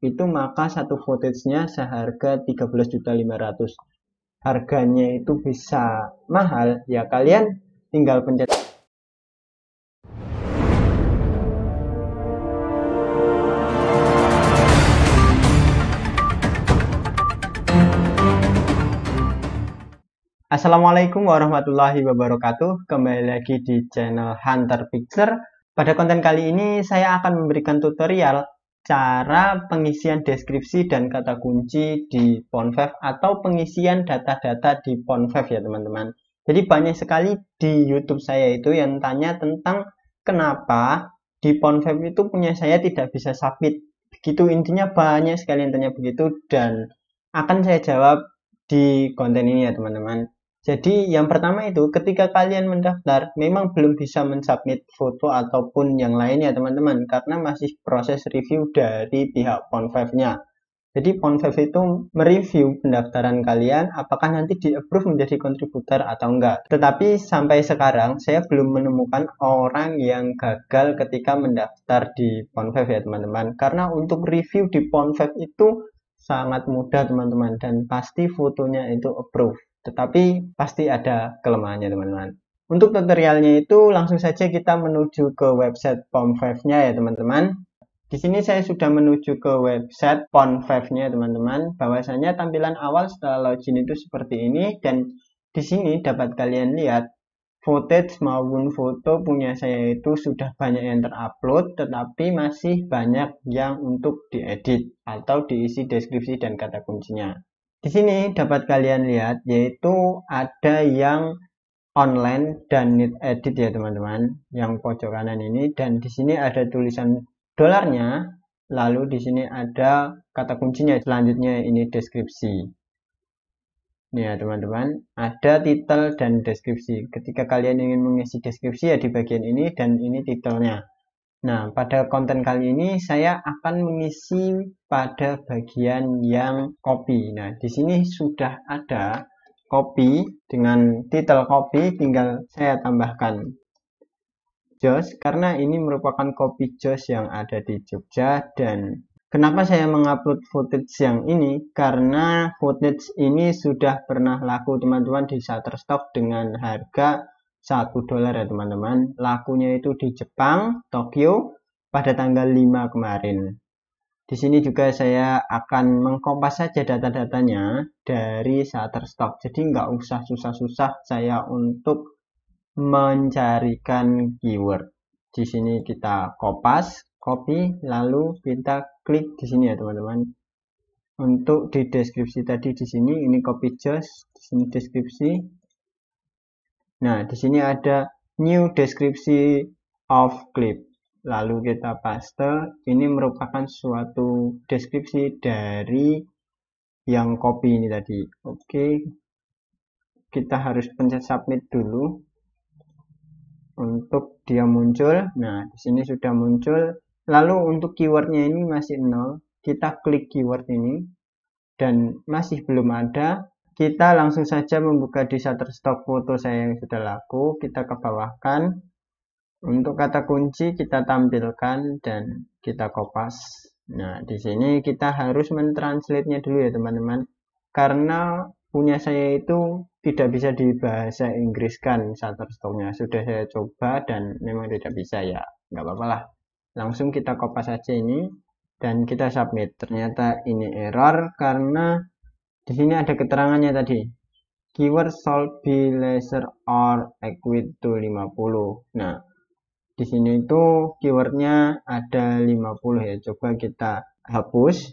itu maka satu footage-nya seharga 13.500. Harganya itu bisa mahal, ya kalian tinggal pencet Assalamualaikum warahmatullahi wabarakatuh Kembali lagi di channel Hunter Picture Pada konten kali ini saya akan memberikan tutorial cara pengisian deskripsi dan kata kunci di PONFEV atau pengisian data-data di PONFEV ya teman-teman. Jadi banyak sekali di YouTube saya itu yang tanya tentang kenapa di PONFEV itu punya saya tidak bisa submit. Begitu intinya banyak sekali yang tanya begitu dan akan saya jawab di konten ini ya teman-teman. Jadi yang pertama itu ketika kalian mendaftar memang belum bisa mensubmit foto ataupun yang lainnya teman-teman karena masih proses review dari pihak Ponfev-nya. Jadi Ponfev itu mereview pendaftaran kalian apakah nanti di approve menjadi kontributor atau enggak. Tetapi sampai sekarang saya belum menemukan orang yang gagal ketika mendaftar di Ponfev ya teman-teman. Karena untuk review di Ponfev itu sangat mudah teman-teman dan pasti fotonya itu approve. Tetapi pasti ada kelemahannya teman-teman. Untuk tutorialnya itu langsung saja kita menuju ke website POM5-nya ya teman-teman. Di sini saya sudah menuju ke website PON5-nya teman-teman. Bahwasanya tampilan awal setelah login itu seperti ini dan di sini dapat kalian lihat footage maupun foto punya saya itu sudah banyak yang terupload tetapi masih banyak yang untuk diedit atau diisi deskripsi dan kata kuncinya. Di sini dapat kalian lihat yaitu ada yang online dan need edit ya teman-teman yang pojok kanan ini dan di sini ada tulisan dolarnya lalu di sini ada kata kuncinya selanjutnya ini deskripsi. Nih ya teman-teman ada titel dan deskripsi ketika kalian ingin mengisi deskripsi ya di bagian ini dan ini titelnya Nah, pada konten kali ini saya akan mengisi pada bagian yang copy. Nah, di sini sudah ada copy dengan title copy tinggal saya tambahkan JOS karena ini merupakan copy JOS yang ada di Jogja dan kenapa saya mengupload footage yang ini karena footage ini sudah pernah laku teman-teman di Shutterstock dengan harga 1 dolar ya teman-teman. Lakunya itu di Jepang, Tokyo pada tanggal 5 kemarin. Di sini juga saya akan mengkompas saja data-datanya dari Shutterstock. terstok, Jadi nggak usah susah-susah saya untuk mencarikan keyword. Di sini kita kopas, copy, lalu kita klik di sini ya teman-teman. Untuk di deskripsi tadi di sini ini copy just, di sini deskripsi, Nah, di sini ada new deskripsi of clip. Lalu kita paste. Ini merupakan suatu deskripsi dari yang copy ini tadi. Oke. Kita harus pencet submit dulu untuk dia muncul. Nah, di sini sudah muncul. Lalu untuk keywordnya ini masih nol. Kita klik keyword ini dan masih belum ada kita langsung saja membuka di Shutterstock foto saya yang sudah laku. Kita kebawahkan. Untuk kata kunci kita tampilkan dan kita kopas. Nah, di sini kita harus mentranslate-nya dulu ya teman-teman. Karena punya saya itu tidak bisa di dibahasa Inggriskan Shutterstock-nya. Sudah saya coba dan memang tidak bisa ya. Nggak apa-apa lah. Langsung kita kopas saja ini dan kita submit. Ternyata ini error karena di sini ada keterangannya tadi. Keyword sold be lesser or equal to 50. Nah, di sini itu keywordnya ada 50 ya. Coba kita hapus.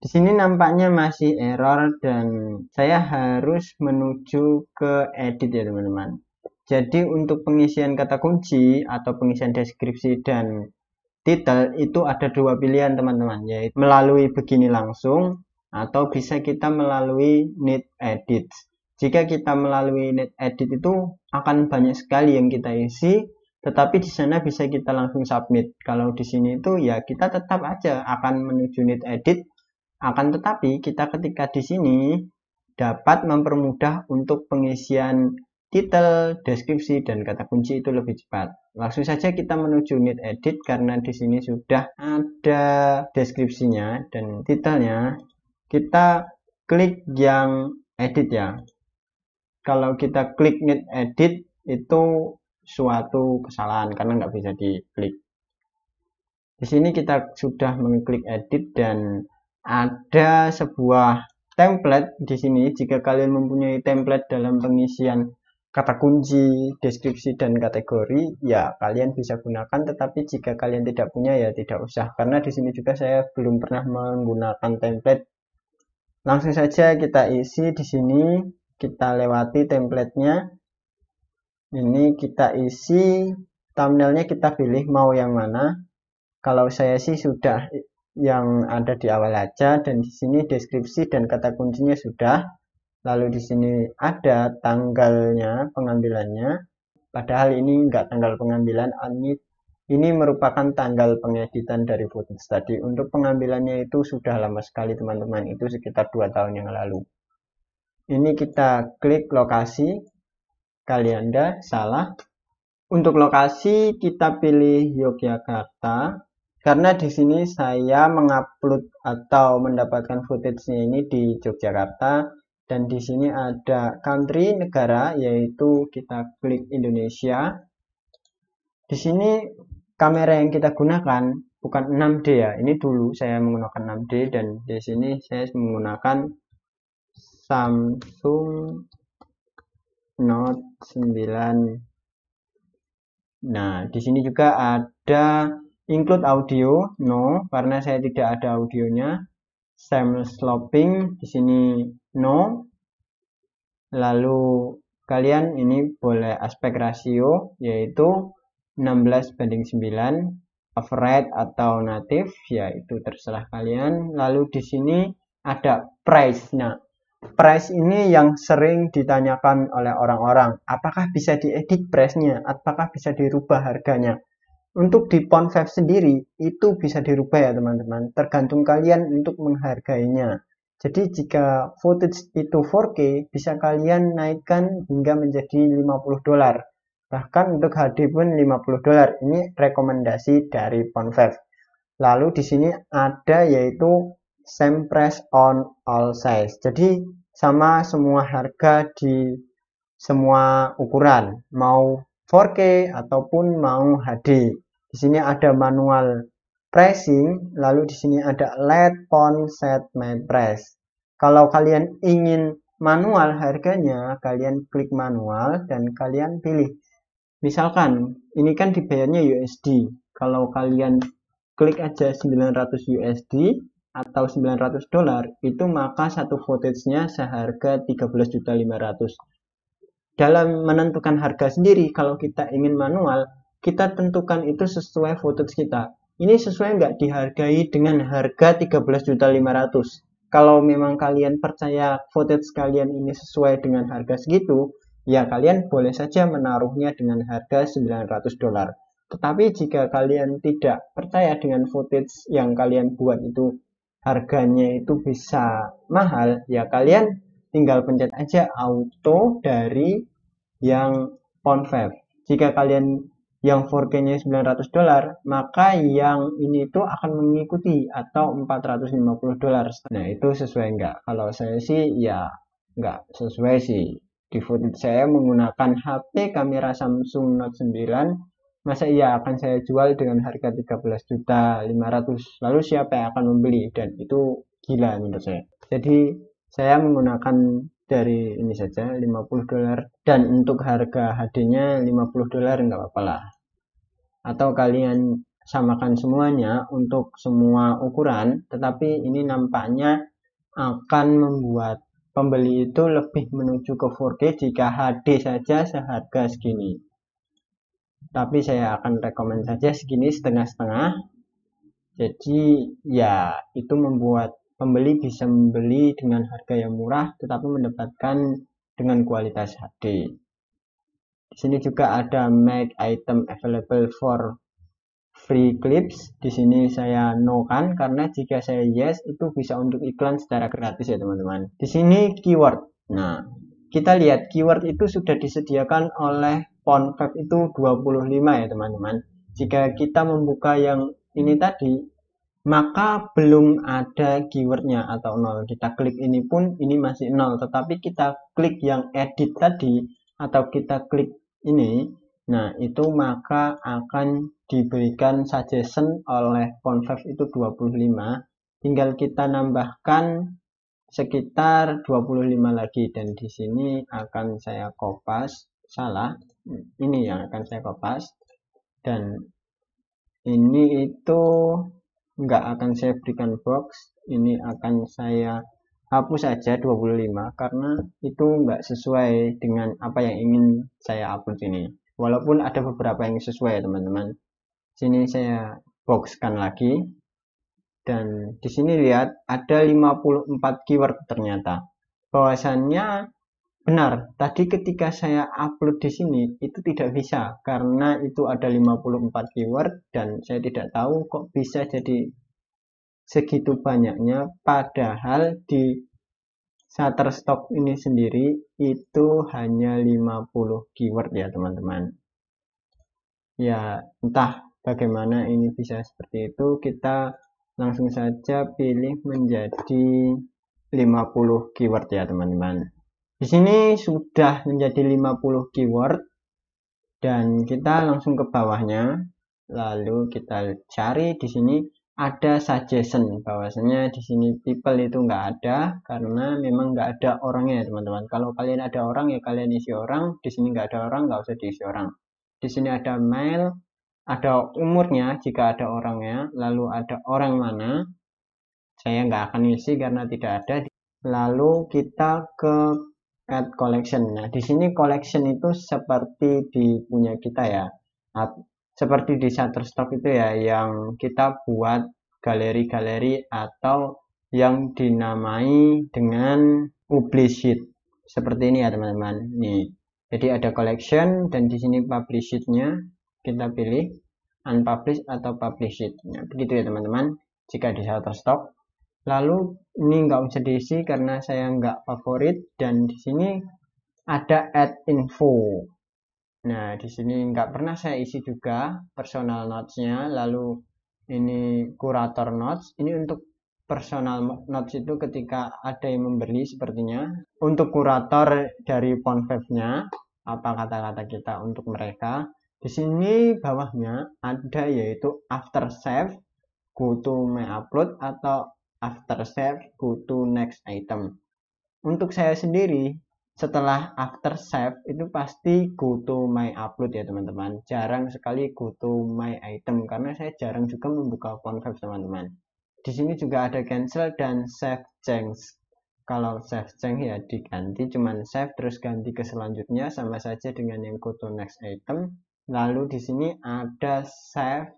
Di sini nampaknya masih error dan saya harus menuju ke edit ya teman-teman. Jadi untuk pengisian kata kunci atau pengisian deskripsi dan title itu ada dua pilihan teman-teman yaitu melalui begini langsung atau bisa kita melalui need edit. Jika kita melalui need edit itu akan banyak sekali yang kita isi, tetapi di sana bisa kita langsung submit. Kalau di sini itu ya kita tetap aja akan menuju need edit, akan tetapi kita ketika di sini dapat mempermudah untuk pengisian titel, deskripsi, dan kata kunci itu lebih cepat. Langsung saja kita menuju need edit karena di sini sudah ada deskripsinya dan titelnya kita klik yang edit ya kalau kita klik need edit itu suatu kesalahan karena nggak bisa diklik di sini kita sudah mengklik edit dan ada sebuah template di sini jika kalian mempunyai template dalam pengisian kata kunci, deskripsi, dan kategori, ya kalian bisa gunakan. Tetapi jika kalian tidak punya, ya tidak usah. Karena di sini juga saya belum pernah menggunakan template Langsung saja kita isi di sini, kita lewati templatenya. Ini kita isi thumbnailnya kita pilih mau yang mana. Kalau saya sih sudah yang ada di awal aja dan di sini deskripsi dan kata kuncinya sudah. Lalu di sini ada tanggalnya pengambilannya. Padahal ini enggak tanggal pengambilan, ini ini merupakan tanggal pengeditan dari footage tadi. Untuk pengambilannya itu sudah lama sekali teman-teman, itu sekitar 2 tahun yang lalu. Ini kita klik lokasi, Kali Anda salah. Untuk lokasi kita pilih Yogyakarta, karena di sini saya mengupload atau mendapatkan footage-nya ini di Yogyakarta dan di sini ada country negara yaitu kita klik Indonesia. Di sini kamera yang kita gunakan bukan 6D ya. Ini dulu saya menggunakan 6D dan di sini saya menggunakan Samsung Note 9. Nah, di sini juga ada include audio, no, karena saya tidak ada audionya. Same sloping di sini no. Lalu kalian ini boleh aspek rasio yaitu 16 banding 9 override atau native yaitu terserah kalian lalu di sini ada price nah price ini yang sering ditanyakan oleh orang-orang apakah bisa diedit price-nya apakah bisa dirubah harganya untuk di pon 5 sendiri itu bisa dirubah ya teman-teman tergantung kalian untuk menghargainya jadi jika footage itu 4K bisa kalian naikkan hingga menjadi 50 dolar Bahkan untuk HD pun 50 dolar. Ini rekomendasi dari Ponfev Lalu di sini ada yaitu same price on all size. Jadi sama semua harga di semua ukuran, mau 4K ataupun mau HD. Di sini ada manual pricing, lalu di sini ada led pon set my price. Kalau kalian ingin manual harganya, kalian klik manual dan kalian pilih misalkan ini kan dibayarnya USD kalau kalian klik aja 900 USD atau 900 dolar itu maka satu footage-nya seharga 13.500 dalam menentukan harga sendiri kalau kita ingin manual kita tentukan itu sesuai footage kita ini sesuai nggak dihargai dengan harga 13.500 kalau memang kalian percaya footage kalian ini sesuai dengan harga segitu Ya, kalian boleh saja menaruhnya dengan harga 900 dolar. Tetapi jika kalian tidak percaya dengan footage yang kalian buat itu harganya itu bisa mahal, ya kalian tinggal pencet aja auto dari yang ponfab. Jika kalian yang 4K-nya 900 dolar, maka yang ini itu akan mengikuti atau 450 dolar. Nah, itu sesuai enggak? Kalau saya sih ya enggak sesuai sih di footage saya menggunakan HP kamera Samsung Note 9 masa iya akan saya jual dengan harga 13 juta lalu siapa yang akan membeli dan itu gila menurut saya jadi saya menggunakan dari ini saja 50 dolar dan untuk harga HD-nya 50 dolar nggak apa-apa lah atau kalian samakan semuanya untuk semua ukuran tetapi ini nampaknya akan membuat Pembeli itu lebih menuju ke 4K jika HD saja seharga segini. Tapi saya akan rekomen saja segini setengah-setengah. Jadi ya itu membuat pembeli bisa membeli dengan harga yang murah tetapi mendapatkan dengan kualitas HD. Di sini juga ada make item available for free clips di sini saya no kan karena jika saya yes itu bisa untuk iklan secara gratis ya teman-teman di sini keyword nah kita lihat keyword itu sudah disediakan oleh PonFab itu 25 ya teman-teman jika kita membuka yang ini tadi maka belum ada keywordnya atau nol kita klik ini pun ini masih nol tetapi kita klik yang edit tadi atau kita klik ini nah itu maka akan diberikan suggestion oleh Ponvev itu 25 tinggal kita nambahkan sekitar 25 lagi dan di sini akan saya kopas salah ini yang akan saya kopas dan ini itu nggak akan saya berikan box ini akan saya hapus saja 25 karena itu nggak sesuai dengan apa yang ingin saya hapus ini walaupun ada beberapa yang sesuai teman-teman sini saya boxkan lagi dan di sini lihat ada 54 keyword ternyata bahwasannya benar tadi ketika saya upload di sini itu tidak bisa karena itu ada 54 keyword dan saya tidak tahu kok bisa jadi segitu banyaknya padahal di Shutterstock ini sendiri itu hanya 50 keyword ya teman-teman ya entah bagaimana ini bisa seperti itu kita langsung saja pilih menjadi 50 keyword ya teman-teman di sini sudah menjadi 50 keyword dan kita langsung ke bawahnya lalu kita cari di sini ada suggestion bahwasanya di sini people itu enggak ada karena memang enggak ada orangnya teman-teman kalau kalian ada orang ya kalian isi orang di sini nggak ada orang enggak usah diisi orang di sini ada mail ada umurnya jika ada orangnya, lalu ada orang mana, saya nggak akan isi karena tidak ada. Lalu kita ke add collection. Nah, di sini collection itu seperti di punya kita ya. Seperti di Shutterstock itu ya, yang kita buat galeri-galeri atau yang dinamai dengan publish Seperti ini ya teman-teman. Nih, jadi ada collection dan di sini publish kita pilih unpublish atau it nah, begitu ya teman-teman jika di shelter stock lalu ini nggak usah diisi karena saya nggak favorit dan di sini ada add info nah di sini nggak pernah saya isi juga personal notes-nya lalu ini kurator notes ini untuk personal notes itu ketika ada yang membeli sepertinya untuk kurator dari ponfeb apa kata-kata kita untuk mereka di sini bawahnya ada yaitu after save go to my upload atau after save go to next item. Untuk saya sendiri, setelah after save itu pasti go to my upload ya teman-teman. Jarang sekali go to my item karena saya jarang juga membuka Confab teman-teman. Di sini juga ada cancel dan save change. Kalau save change ya diganti cuman save terus ganti ke selanjutnya sama saja dengan yang go to next item Lalu di sini ada save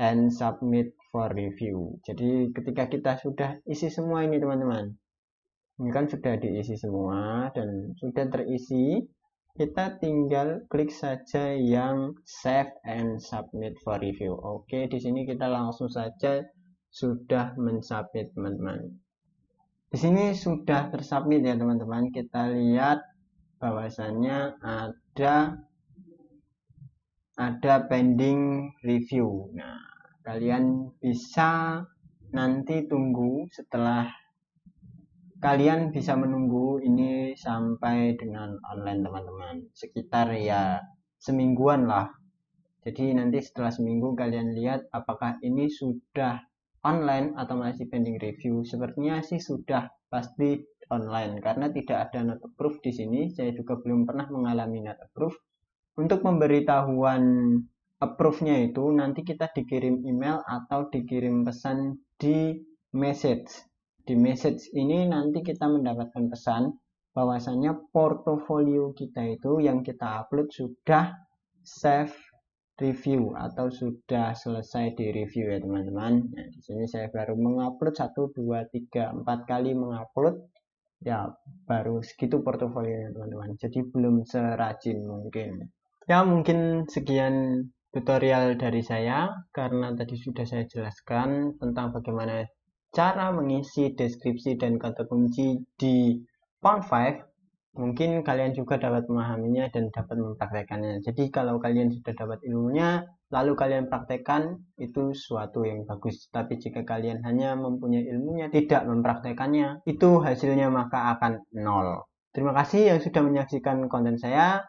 and submit for review. Jadi ketika kita sudah isi semua ini teman-teman. Ini kan sudah diisi semua dan sudah terisi. Kita tinggal klik saja yang save and submit for review. Oke, di sini kita langsung saja sudah mensubmit teman-teman. Di sini sudah tersubmit ya teman-teman. Kita lihat bahwasannya ada ada pending review. Nah, kalian bisa nanti tunggu setelah kalian bisa menunggu ini sampai dengan online teman-teman sekitar ya semingguan lah jadi nanti setelah seminggu kalian lihat apakah ini sudah online atau masih pending review sepertinya sih sudah pasti online karena tidak ada not approve di sini saya juga belum pernah mengalami not approve untuk pemberitahuan approve-nya itu nanti kita dikirim email atau dikirim pesan di message. Di message ini nanti kita mendapatkan pesan bahwasannya portofolio kita itu yang kita upload sudah save review atau sudah selesai di review ya teman-teman. Nah, di sini saya baru mengupload 1 2 3 4 kali mengupload ya baru segitu portofolionya teman-teman. Jadi belum serajin mungkin. Ya, mungkin sekian tutorial dari saya karena tadi sudah saya jelaskan tentang bagaimana cara mengisi deskripsi dan kata kunci di Palm 5 Mungkin kalian juga dapat memahaminya dan dapat mempraktekannya. Jadi kalau kalian sudah dapat ilmunya, lalu kalian praktekkan itu suatu yang bagus. Tapi jika kalian hanya mempunyai ilmunya, tidak mempraktekannya, itu hasilnya maka akan nol. Terima kasih yang sudah menyaksikan konten saya.